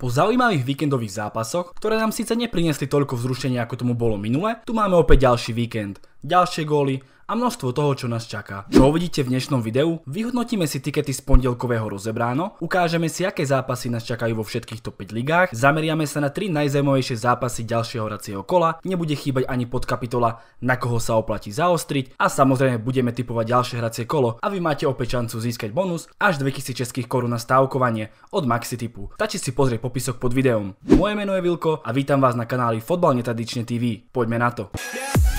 Po zaujímavých víkendových zápasoch, ktoré nám síce neprinesli toľko vzrušenia ako tomu bolo minule, tu máme opäť ďalší víkend, ďalšie góly a množstvo toho, čo nás čaká. Čo uvidíte v dnešnom videu? Vyhodnotíme si tikety z pondelkového rozebráno, ukážeme si, aké zápasy nás čakajú vo všetkých top 5 ligách, zameriame sa na 3 najzajímavejšie zápasy ďalšieho hracieho kola, nebude chýbať ani podkapitola, na koho sa oplatí zaostriť a samozrejme budeme typovať ďalšie hracie kolo a vy máte opäť šancu získať bonus až 2000 českých korún na stávkovanie od Maxi typu. Stačí si pozrieť popisok pod videom. Moje meno je Vilko a vítam vás na kanáli Fotbal netradične TV. Poďme na to. Yeah.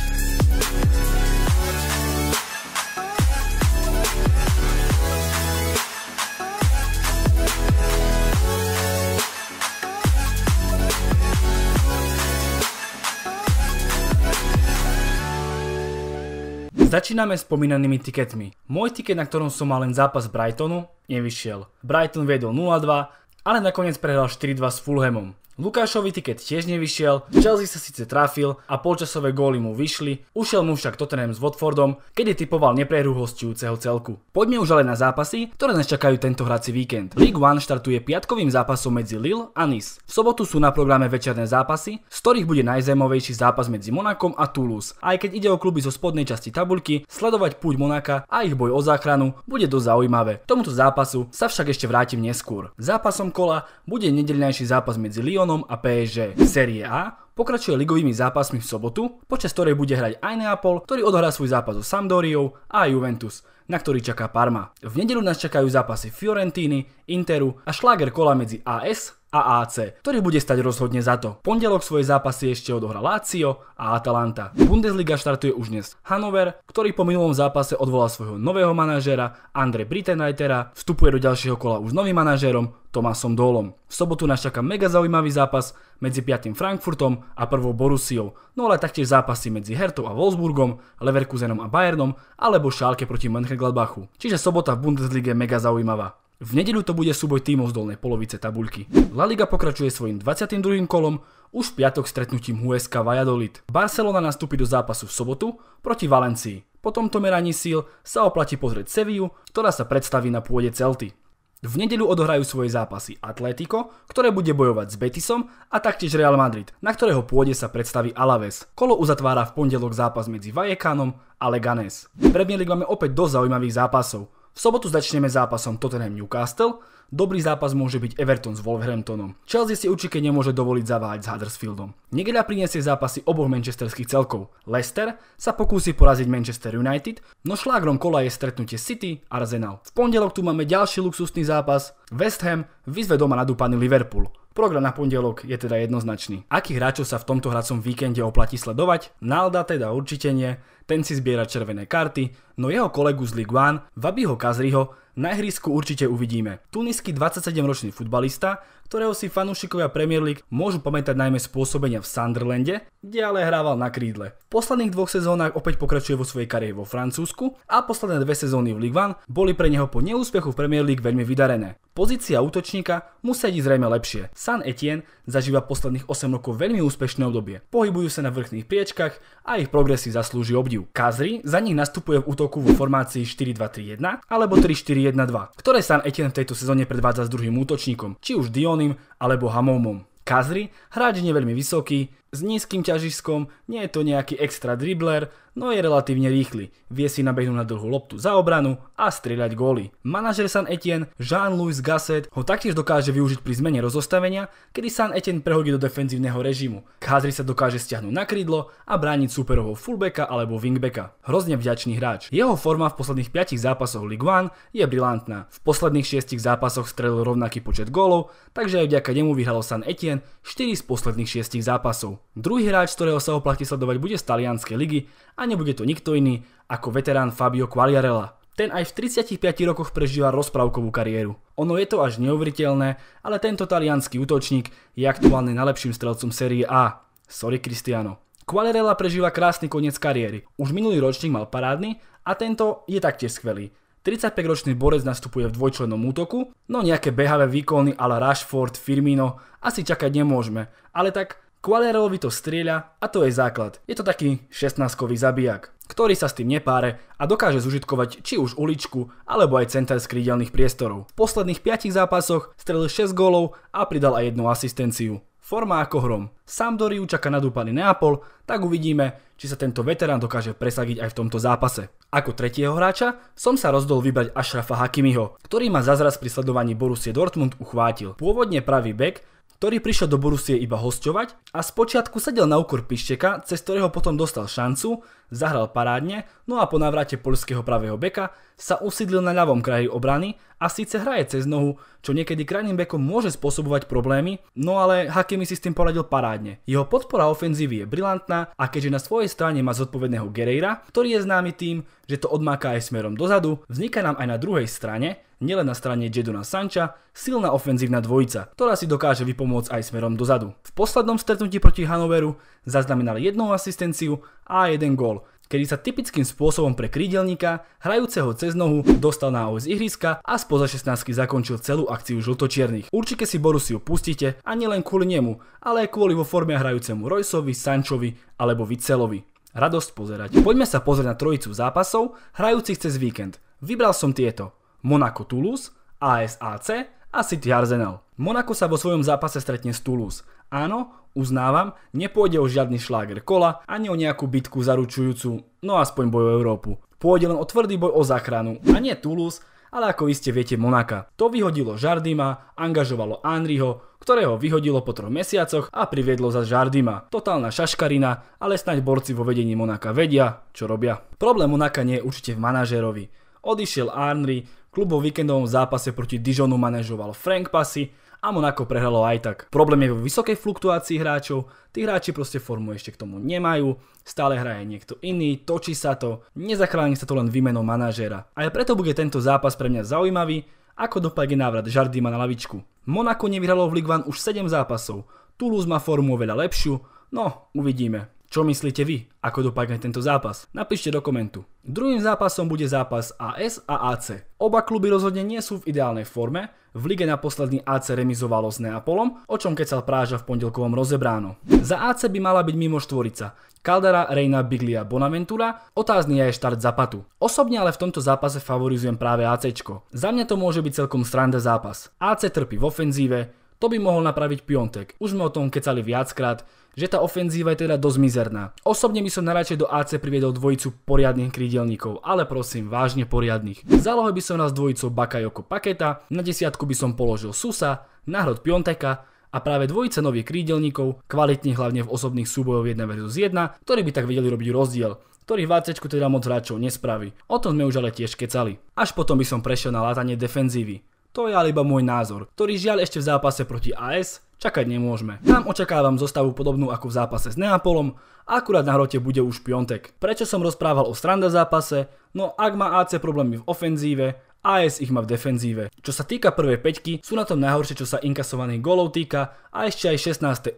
Začíname s spomínanými tiketmi. Môj tiket, na ktorom som mal len zápas Brightonu, nevyšiel. Brighton viedol 0-2, ale nakoniec prehral 4-2 s Fulhamom. Lukášovi tiket tiež nevyšiel, Chelsea sa síce trafil a polčasové góly mu vyšli, ušiel mu však Tottenham s Watfordom, kedy typoval neprehru hostujúceho celku. Poďme už ale na zápasy, ktoré nás čakajú tento hrací víkend. League One štartuje piatkovým zápasom medzi Lille a Nice. V sobotu sú na programe večerné zápasy, z ktorých bude najzajímavejší zápas medzi Monakom a Toulouse. Aj keď ide o kluby zo spodnej časti tabuľky, sledovať púť Monaka a ich boj o záchranu bude dosť zaujímavé. Tomuto zápasu sa však ešte vrátim neskôr. Zápasom kola bude nedelnejší zápas medzi Lyon Lyonom a PSG. Série A pokračuje ligovými zápasmi v sobotu, počas ktorej bude hrať aj Neapol, ktorý odhrá svoj zápas so Sampdoriou a Juventus, na ktorý čaká Parma. V nedelu nás čakajú zápasy Fiorentíny, Interu a šláger kola medzi AS a AC, ktorý bude stať rozhodne za to. Pondelok svoje zápasy ešte odohra Lazio a Atalanta. Bundesliga štartuje už dnes Hanover, ktorý po minulom zápase odvolal svojho nového manažera Andre Brittenreitera, vstupuje do ďalšieho kola už novým manažérom Tomasom Dolom. V sobotu nás čaká mega zaujímavý zápas medzi 5. Frankfurtom a 1. Borussiou, no ale taktiež zápasy medzi Hertou a Wolfsburgom, Leverkusenom a Bayernom alebo Šálke proti Mönchengladbachu. Čiže sobota v je mega zaujímavá. V nedeľu to bude súboj tímov z dolnej polovice tabuľky. La Liga pokračuje svojim 22. kolom už v piatok stretnutím USK Valladolid. Barcelona nastúpi do zápasu v sobotu proti Valencii. Po tomto meraní síl sa oplatí pozrieť Seviu, ktorá sa predstaví na pôde Celty. V nedeľu odohrajú svoje zápasy Atletico, ktoré bude bojovať s Betisom a taktiež Real Madrid, na ktorého pôde sa predstaví Alaves. Kolo uzatvára v pondelok zápas medzi Vajekánom a Leganés. Premier League máme opäť dosť zaujímavých zápasov. V sobotu začneme zápasom Tottenham Newcastle. Dobrý zápas môže byť Everton s Wolverhamptonom. Chelsea si určite nemôže dovoliť zaváhať s Huddersfieldom. Nedeľa priniesie zápasy oboch manchesterských celkov. Leicester sa pokúsi poraziť Manchester United, no šlágrom kola je stretnutie City Arsenal. V pondelok tu máme ďalší luxusný zápas. West Ham vyzve doma nadúpaný Liverpool. Program na pondelok je teda jednoznačný. Akých hráčov sa v tomto hracom víkende oplatí sledovať? Nalda teda určite nie, ten si zbiera červené karty, no jeho kolegu z Ligue 1, Vabiho Kazriho, na ihrisku určite uvidíme. Tunisky 27-ročný futbalista, ktorého si fanúšikovia Premier League môžu pamätať najmä spôsobenia v Sunderlande, kde ale hrával na krídle. V posledných dvoch sezónach opäť pokračuje vo svojej kariére vo Francúzsku a posledné dve sezóny v Ligue 1 boli pre neho po neúspechu v Premier League veľmi vydarené. Pozícia útočníka musí ísť zrejme lepšie. San Etienne zažíva posledných 8 rokov veľmi úspešné obdobie. Pohybujú sa na vrchných priečkach a ich progresy zaslúži obdiv. Kazri za nich nastupuje v útoku vo formácii 4-2-3-1 alebo 3-4-1-2, ktoré San Etienne v tejto sezóne predvádza s druhým útočníkom, či už Dionym alebo Hamomom. Kazri, hráč nie veľmi vysoký, s nízkym ťažiskom, nie je to nejaký extra dribbler, no je relatívne rýchly. Vie si nabehnúť na dlhú loptu za obranu a strieľať góly. Manažer San Etienne Jean-Louis Gasset ho taktiež dokáže využiť pri zmene rozostavenia, kedy San Etienne prehodí do defenzívneho režimu. Khazri sa dokáže stiahnuť na krídlo a brániť superovho fullbacka alebo wingbacka. Hrozne vďačný hráč. Jeho forma v posledných 5 zápasoch Ligue 1 je brilantná. V posledných 6 zápasoch strelil rovnaký počet gólov, takže aj vďaka nemu vyhralo San Etienne 4 z posledných 6 zápasov. Druhý hráč, z ktorého sa oplatí sledovať, bude z talianskej ligy a nebude to nikto iný ako veterán Fabio Quagliarella. Ten aj v 35 rokoch prežíva rozprávkovú kariéru. Ono je to až neuveriteľné, ale tento talianský útočník je aktuálne najlepším strelcom série A. Sorry Cristiano. Quagliarella prežíva krásny koniec kariéry. Už minulý ročník mal parádny a tento je taktiež skvelý. 35-ročný borec nastupuje v dvojčlennom útoku, no nejaké behavé výkony ala Rashford, Firmino asi čakať nemôžeme, ale tak Qualerovi to strieľa a to je základ. Je to taký 16-kový zabijak, ktorý sa s tým nepáre a dokáže zužitkovať či už uličku, alebo aj center z krídelných priestorov. V posledných 5 zápasoch strelil 6 gólov a pridal aj jednu asistenciu. Forma ako hrom. sám Sampdoriu čaká nadúpaný Neapol, tak uvidíme, či sa tento veterán dokáže presadiť aj v tomto zápase. Ako tretieho hráča som sa rozdol vybrať Ashrafa Hakimiho, ktorý ma zazraz pri sledovaní Borussia Dortmund uchvátil. Pôvodne pravý bek, ktorý prišiel do Borusie iba hosťovať a spočiatku sedel na úkor Pišteka, cez ktorého potom dostal šancu zahral parádne, no a po navrate polského pravého beka sa usídlil na ľavom kraji obrany a síce hraje cez nohu, čo niekedy krajným bekom môže spôsobovať problémy, no ale Hakimi si s tým poradil parádne. Jeho podpora ofenzívy je brilantná a keďže na svojej strane má zodpovedného Guerreira, ktorý je známy tým, že to odmáka aj smerom dozadu, vzniká nám aj na druhej strane, nielen na strane Jeduna Sancha, silná ofenzívna dvojica, ktorá si dokáže vypomôcť aj smerom dozadu. V poslednom stretnutí proti Hanoveru zaznamenal jednu asistenciu a jeden gól kedy sa typickým spôsobom pre krídelníka, hrajúceho cez nohu, dostal na z ihriska a spoza 16 zakončil celú akciu žltočiernych. Určite si Borusiu pustíte a nielen kvôli nemu, ale aj kvôli vo forme hrajúcemu Rojsovi, Sančovi alebo Vicelovi. Radosť pozerať. Poďme sa pozrieť na trojicu zápasov, hrajúcich cez víkend. Vybral som tieto. Monaco Toulouse, ASAC a City Arsenal. Monako sa vo svojom zápase stretne s Toulouse. Áno, uznávam, nepôjde o žiadny šláger kola, ani o nejakú bitku zaručujúcu, no aspoň boj o Európu. Pôjde len o tvrdý boj o záchranu a nie Toulouse, ale ako iste viete Monaka. To vyhodilo Žardima, angažovalo Anriho, ktorého vyhodilo po troch mesiacoch a priviedlo za Žardima. Totálna šaškarina, ale snaď borci vo vedení Monaka vedia, čo robia. Problém Monaka nie je určite v manažerovi. Odišiel Arnry, Klub vo víkendovom zápase proti Dijonu manažoval Frank Passy a Monako prehralo aj tak. Problém je vo vysokej fluktuácii hráčov, tí hráči proste formu ešte k tomu nemajú, stále hraje niekto iný, točí sa to, nezachráni sa to len výmenou manažéra. Aj preto bude tento zápas pre mňa zaujímavý, ako dopadne návrat Žardima na lavičku. Monako nevyhralo v Ligue 1 už 7 zápasov, Toulouse má formu oveľa lepšiu, no uvidíme. Čo myslíte vy, ako dopadne tento zápas? Napíšte do komentu. Druhým zápasom bude zápas AS a AC. Oba kluby rozhodne nie sú v ideálnej forme, v lige naposledný AC remizovalo s Neapolom, o čom kecal Práža v pondelkovom rozebráno. Za AC by mala byť mimo štvorica. Caldera, Reina, Biglia, Bonaventura, otázny je aj štart Zapatu. Osobne ale v tomto zápase favorizujem práve ACčko. Za mňa to môže byť celkom sranda zápas. AC trpí v ofenzíve, to by mohol napraviť Piontek. Už sme o tom kecali viackrát, že tá ofenzíva je teda dosť mizerná. Osobne by som najradšej do AC priviedol dvojicu poriadnych krídelníkov, ale prosím, vážne poriadnych. V zálohe by som nás dvojicou Bakayoko Paketa, na desiatku by som položil Susa, náhrod Pionteka, a práve dvojice nových krídelníkov, kvalitne hlavne v osobných súbojoch 1 vs 1, ktorí by tak vedeli robiť rozdiel, ktorý v ACčku teda moc hráčov nespraví. O tom sme už ale tiež kecali. Až potom by som prešiel na látanie defenzívy. To je ale iba môj názor, ktorý žiaľ ešte v zápase proti AS čakať nemôžeme. Tam očakávam zostavu podobnú ako v zápase s Neapolom, akurát na hrote bude už Piontek. Prečo som rozprával o stranda zápase? No ak má AC problémy v ofenzíve, AS ich má v defenzíve. Čo sa týka prvej peťky, sú na tom najhoršie, čo sa inkasovaných golov týka a ešte aj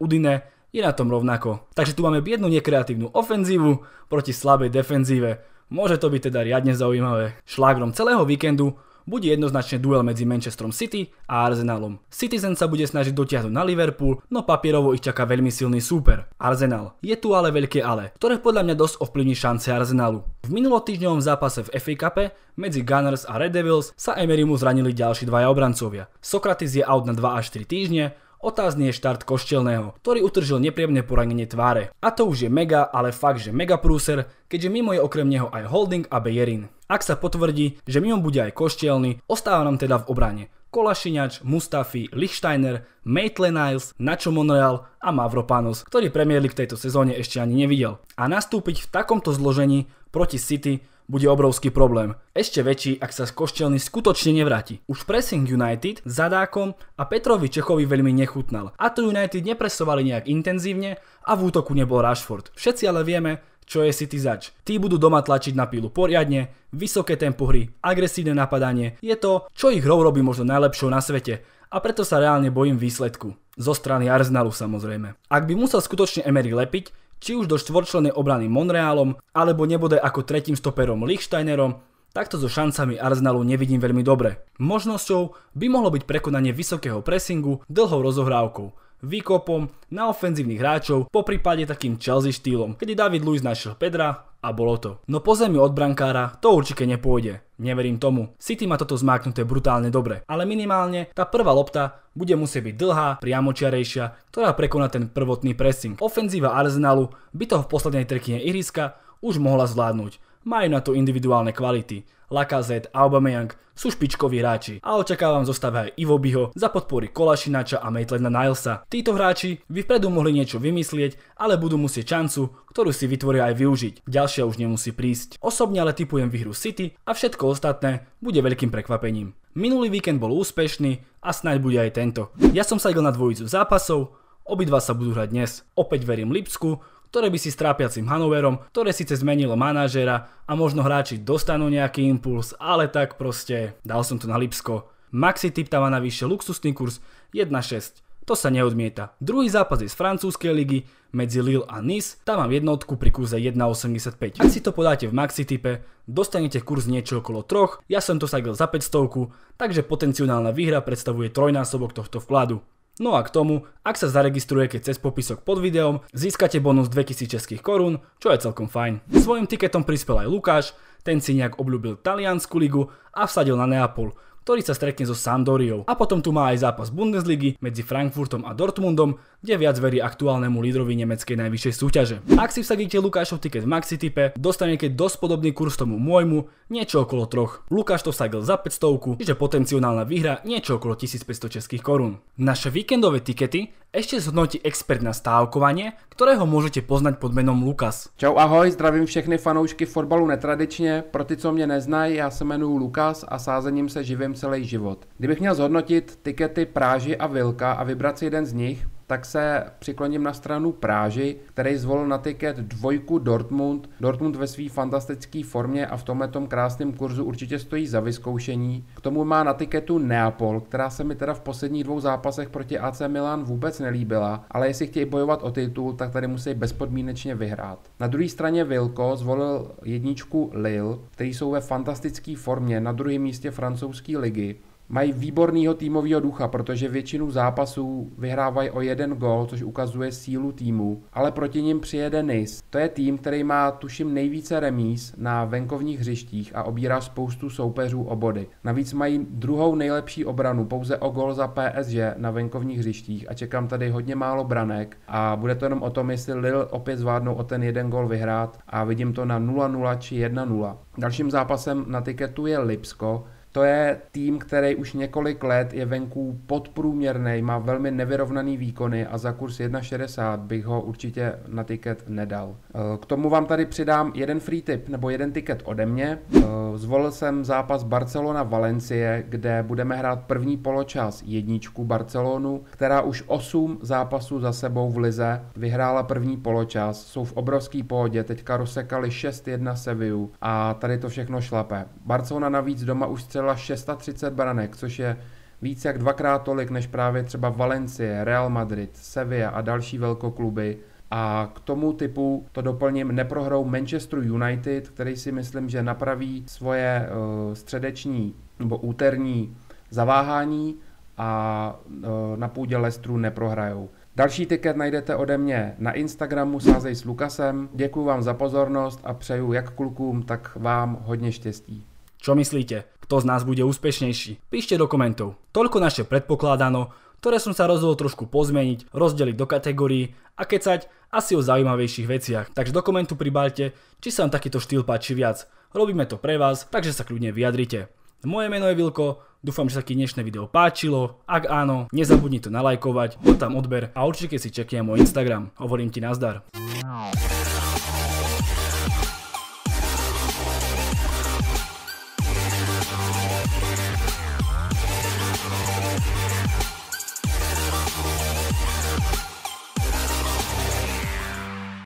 16. Udine je na tom rovnako. Takže tu máme biednu nekreatívnu ofenzívu proti slabej defenzíve. Môže to byť teda riadne zaujímavé. Šlágrom celého víkendu bude jednoznačne duel medzi Manchesterom City a Arsenalom. Citizen sa bude snažiť dotiahnuť na Liverpool, no papierovo ich čaká veľmi silný súper, Arsenal. Je tu ale veľké ale, ktoré podľa mňa dosť ovplyvní šance Arsenalu. V minulotýždňovom zápase v FA Cup medzi Gunners a Red Devils sa Emerymu zranili ďalší dvaja obrancovia. Sokratis je out na 2 až 3 týždne, otázny je štart Koštelného, ktorý utržil nepriemne poranenie tváre. A to už je mega, ale fakt, že mega prúser, keďže mimo je okrem neho aj Holding a Bejerin. Ak sa potvrdí, že mimo bude aj Koštelný, ostáva nám teda v obrane. Kolašinač, Mustafi, Lichsteiner, Maitland Niles, Nacho Monreal a Mavropanos, ktorý Premier v tejto sezóne ešte ani nevidel. A nastúpiť v takomto zložení proti City bude obrovský problém. Ešte väčší, ak sa z Koštelny skutočne nevráti. Už pressing United zadákom a Petrovi Čechovi veľmi nechutnal. A to United nepresovali nejak intenzívne a v útoku nebol Rashford. Všetci ale vieme, čo je City zač. Tí budú doma tlačiť na pílu poriadne, vysoké tempo hry, agresívne napadanie, je to, čo ich hrou robí možno najlepšou na svete a preto sa reálne bojím výsledku. Zo strany Arsenalu samozrejme. Ak by musel skutočne Emery lepiť, či už do štvorčlenej obrany Monrealom, alebo nebude ako tretím stoperom Lichsteinerom, takto so šancami Arsenalu nevidím veľmi dobre. Možnosťou by mohlo byť prekonanie vysokého pressingu dlhou rozohrávkou, výkopom na ofenzívnych hráčov, po prípade takým Chelsea štýlom, kedy David Luiz našiel Pedra a bolo to. No po zemi od brankára to určite nepôjde. Neverím tomu. City má toto zmáknuté brutálne dobre, ale minimálne tá prvá lopta bude musieť byť dlhá, priamočiarejšia, ktorá prekoná ten prvotný pressing. Ofenzíva Arsenalu by toho v poslednej trekine ihriska už mohla zvládnuť majú na to individuálne kvality. Lacazette, Aubameyang sú špičkoví hráči a očakávam zostave aj Ivo Biho za podpory Kolašinača a Maitlena Nilesa. Títo hráči by vpredu mohli niečo vymyslieť, ale budú musieť šancu, ktorú si vytvoria aj využiť. Ďalšia už nemusí prísť. Osobne ale typujem výhru City a všetko ostatné bude veľkým prekvapením. Minulý víkend bol úspešný a snáď bude aj tento. Ja som sa na dvojicu zápasov, Obidva sa budú hrať dnes. Opäť verím Lipsku, ktoré by si s trápiacim Hanoverom, ktoré síce zmenilo manažera a možno hráči dostanú nejaký impuls, ale tak proste, dal som to na Lipsko. Maxi tip tam má navyše luxusný kurz 1.6. To sa neodmieta. Druhý zápas je z francúzskej ligy medzi Lille a Nice, tam mám jednotku pri kurze 1,85. Ak si to podáte v maxi type, dostanete kurz niečo okolo 3, ja som to sadil za 500, takže potenciálna výhra predstavuje trojnásobok tohto vkladu. No a k tomu, ak sa zaregistrujete cez popisok pod videom, získate bonus 2000 českých korún, čo je celkom fajn. Svojim tiketom prispel aj Lukáš, ten si nejak obľúbil taliansku ligu a vsadil na Neapol, ktorý sa stretne so Sandoriou. A potom tu má aj zápas Bundesligy medzi Frankfurtom a Dortmundom, kde viac verí aktuálnemu lídrovi nemeckej najvyššej súťaže. Ak si vsadíte Lukášov tiket v Maxitipe dostane dostanete dosť podobný kurz tomu môjmu, niečo okolo troch. Lukáš to vsadil za 500, čiže potenciálna výhra niečo okolo 1500 českých korún. Naše víkendové tikety ešte zhodnotí expert na stávkovanie, ktorého môžete poznať pod menom Lukas. Čau ahoj, zdravím všechny fanoušky fotbalu netradične. Pro ty, co mě neznají, ja sa menujú Lukas a sázením sa živím celý život. Kdybych měl zhodnotit tikety Práži a Vilka a vybrat si jeden z nich, tak se přikloním na stranu Práži, který zvolil na tiket dvojku Dortmund. Dortmund ve své fantastické formě a v tomhle tom krásném kurzu určitě stojí za vyzkoušení. K tomu má na tiketu Neapol, která se mi teda v posledních dvou zápasech proti AC Milan vůbec nelíbila, ale jestli chtějí bojovat o titul, tak tady musí bezpodmínečně vyhrát. Na druhé straně Vilko zvolil jedničku Lille, který jsou ve fantastické formě na druhém místě francouzské ligy Mají výborného týmového ducha, protože většinu zápasů vyhrávají o jeden gól, což ukazuje sílu týmu, ale proti nim přijede Nis. To je tým, který má tuším nejvíce remíz na venkovních hřištích a obírá spoustu soupeřů o body. Navíc mají druhou nejlepší obranu pouze o gól za PSG na venkovních hřištích a čekám tady hodně málo branek a bude to jenom o tom, jestli Lil opět zvládnou o ten jeden gól vyhrát a vidím to na 0-0 či 1-0. Dalším zápasem na tiketu je Lipsko, to je tým, který už několik let je venku podprůměrný, má velmi nevyrovnaný výkony a za kurz 1,60 bych ho určitě na tiket nedal. Eh, k tomu vám tady přidám jeden free tip nebo jeden tiket ode mě. Eh, zvolil jsem zápas Barcelona-Valencie, kde budeme hrát první poločas jedničku Barcelonu, která už 8 zápasů za sebou v Lize vyhrála první poločas, jsou v obrovský pohodě, teďka rozsekali 6-1 Sevillu a tady to všechno šlape. Barcelona navíc doma už střel vstřelila 630 branek, což je víc jak dvakrát tolik než právě třeba Valencie, Real Madrid, Sevilla a další velkokluby. A k tomu typu to doplním neprohrou Manchester United, který si myslím, že napraví svoje uh, středeční nebo úterní zaváhání a uh, na půdě Lestru neprohrajou. Další tiket najdete ode mě na Instagramu Sázej s Lukasem. Děkuji vám za pozornost a přeju jak klukům, tak vám hodně štěstí. Čo myslíte? kto z nás bude úspešnejší. Píšte do komentov. Toľko naše predpokladano, ktoré som sa rozhodol trošku pozmeniť, rozdeliť do kategórií a kecať asi o zaujímavejších veciach. Takže do komentu pribalte, či sa vám takýto štýl páči viac. Robíme to pre vás, takže sa kľudne vyjadrite. Moje meno je Vilko, dúfam, že sa ti dnešné video páčilo. Ak áno, nezabudni to nalajkovať, tam odber a určite si čekne môj Instagram. Hovorím ti nazdar.